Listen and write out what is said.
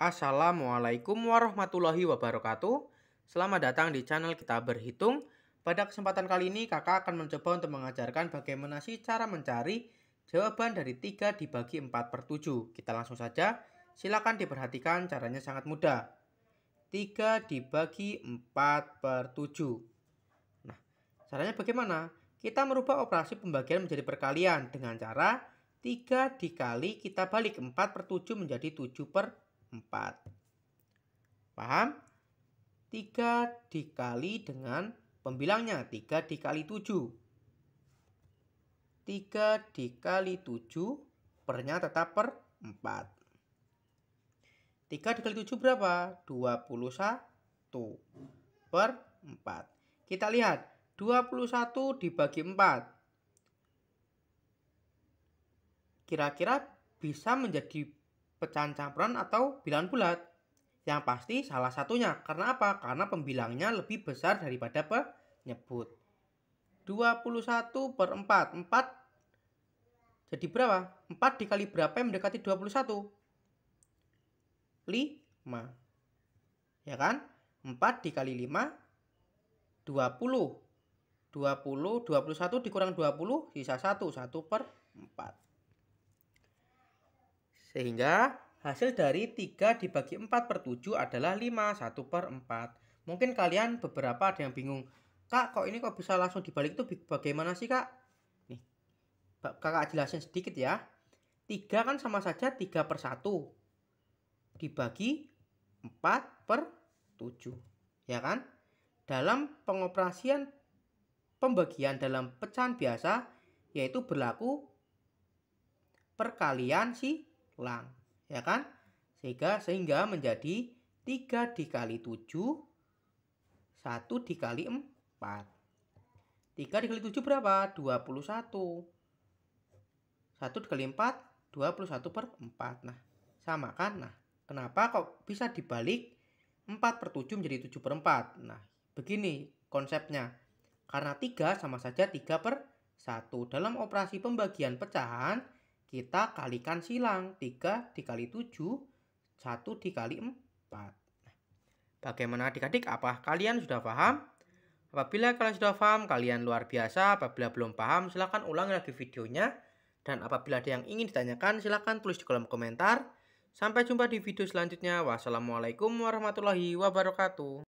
Assalamualaikum warahmatullahi wabarakatuh. Selamat datang di channel kita berhitung. Pada kesempatan kali ini kakak akan mencoba untuk mengajarkan bagaimana sih cara mencari jawaban dari 3 dibagi 4 per 7. Kita langsung saja. Silakan diperhatikan caranya sangat mudah. 3 dibagi 4 per 7. Nah, caranya bagaimana? Kita merubah operasi pembagian menjadi perkalian dengan cara 3 dikali kita balik 4 per 7 menjadi 7 per 4. Paham? 3 dikali dengan pembilangnya 3 dikali 7. 3 dikali 7 pernya tetap per 4. 3 dikali 7 berapa? 21 per 4. Kita lihat 21 dibagi 4. Kira-kira bisa menjadi pecahan campuran atau bilangan bulat. Yang pasti salah satunya. Karena apa? Karena pembilangnya lebih besar daripada penyebut. 21 per 4. 4 jadi berapa? 4 dikali berapa yang mendekati 21? 5. Ya kan? 4 dikali 5, 20. 20, 21 dikurang 20, sisa 1. 1 per 4. Sehingga hasil dari 3 dibagi 4 per 7 adalah 5, 1 per 4. Mungkin kalian beberapa ada yang bingung. Kak, kok ini kok bisa langsung dibalik itu bagaimana sih kak? Nih, kakak jelasin sedikit ya. 3 kan sama saja 3 per 1. Dibagi 4 per 7. Ya kan? Dalam pengoperasian pembagian dalam pecahan biasa yaitu berlaku perkalian si lang, ya kan? Sehingga sehingga menjadi 3 dikali 7 1 dikali 4. 3 dikali 7 berapa? 21. 1 dikali 4 21 per 4. Nah, sama kan? Nah, kenapa kok bisa dibalik 4 per 7 menjadi 7 per 4? Nah, begini konsepnya. Karena 3 sama saja 3 per 1. Dalam operasi pembagian pecahan, kita kalikan silang 3 dikali 7 1 dikali 4 bagaimana adik-adik apa kalian sudah paham apabila kalian sudah paham kalian luar biasa apabila belum paham silahkan ulangi lagi videonya dan apabila ada yang ingin ditanyakan silahkan tulis di kolom komentar Sampai jumpa di video selanjutnya. Wassalamualaikum warahmatullahi wabarakatuh.